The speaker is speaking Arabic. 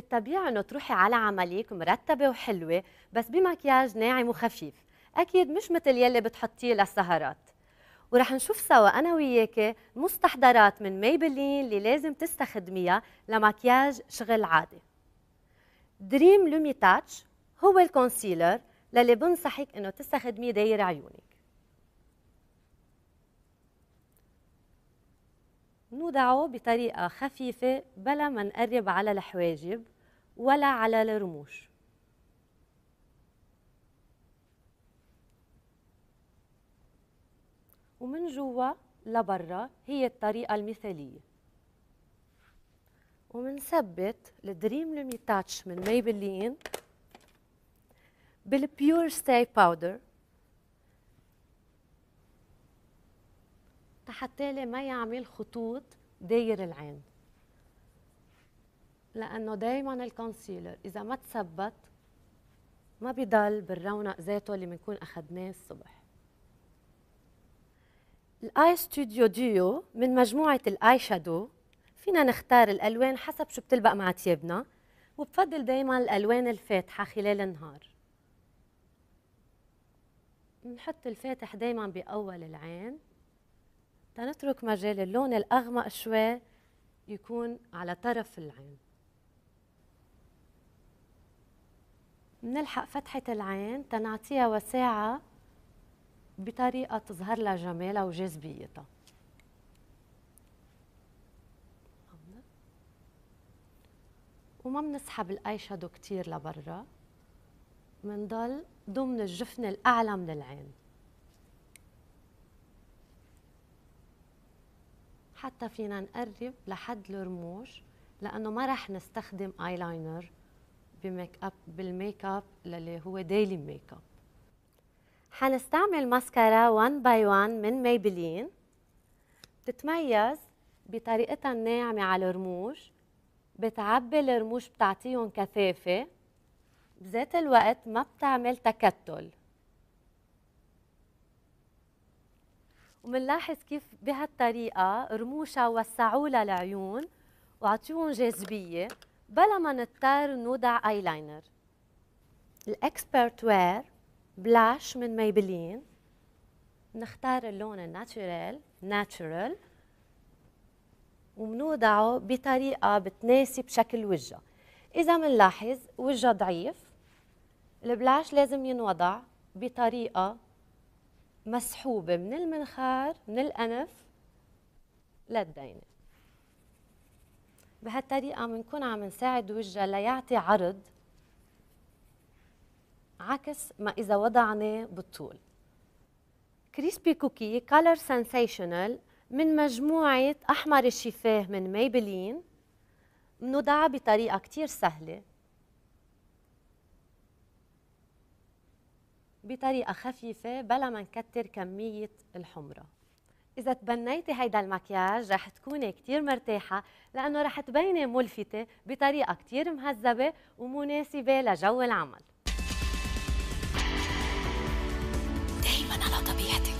الطبيعي انه تروحي على عملك مرتبه وحلوه بس بمكياج ناعم وخفيف اكيد مش مثل يلي بتحطيه للسهرات ورح نشوف سوا انا وياك مستحضرات من ميبلين اللي لازم تستخدميها لمكياج شغل عادي دريم لومي تاتش هو الكونسيلر للي بنصحك انه تستخدميه داير عيونك نوضعه بطريقة خفيفة بلا ما نقرب على الحواجب ولا على الرموش ومن جوا لبرا هي الطريقة المثالية ومنثبت الدريم لومي تاتش من ميبلين بالبيور ستاي باودر حتى لي ما يعمل خطوط داير العين لانه دائما الكونسيلر اذا ما تثبت ما بضل بالرونق ذاته اللي بنكون اخذناه الصبح الاي ستوديو ديو من مجموعه الاي شادو فينا نختار الالوان حسب شو بتلبق مع ثيابنا وبفضل دائما الالوان الفاتحه خلال النهار نحط الفاتح دائما باول العين تنترك مجال اللون الأغمق شوي يكون على طرف العين منلحق فتحة العين تنعطيها وساعة بطريقة تظهر لها جمالها وجاذبيتها وما بنسحب الاي شادو كتير لبرا بنضل ضمن الجفن الاعلى من العين حتى فينا نقرب لحد الرموش لانه ما رح نستخدم اي لاينر بميك اب بالميك اب اللي هو ديلي ميك اب حنستعمل ماسكارا 1 باي 1 من ميبلين بتتميز بطريقتها الناعمة على الرموش بتعبي الرموش بتعطيهم كثافة بذات الوقت ما بتعمل تكتل ومنلاحظ كيف بهالطريقة رموشها وسعوا لها العيون وعطيهم جاذبية بلا ما نضطر نوضع اي لاينر الاكسبرت وير بلاش من ميبلين نختار اللون الناتشورال ناتشورال وبنوضعه بطريقه بتناسب شكل وجهه اذا منلاحظ وجهه ضعيف البلاش لازم ينوضع بطريقه مسحوبة من المنخار من الأنف للدينة بهالطريقة بنكون عم نساعد وجهها ليعطي عرض عكس ما إذا وضعناه بالطول كريسبي كوكي كالر سنسيشنال من مجموعة أحمر الشفاه من ميبلين بنوضعها بطريقة كتير سهلة بطريقه خفيفه بلا ما نكتر كميه الحمره إذا تبنيتي هيدا المكياج رح تكوني كتير مرتاحة لأنه رح تبيني ملفتة بطريقة كتير مهذبة ومناسبة لجو العمل دايما على طبيعتك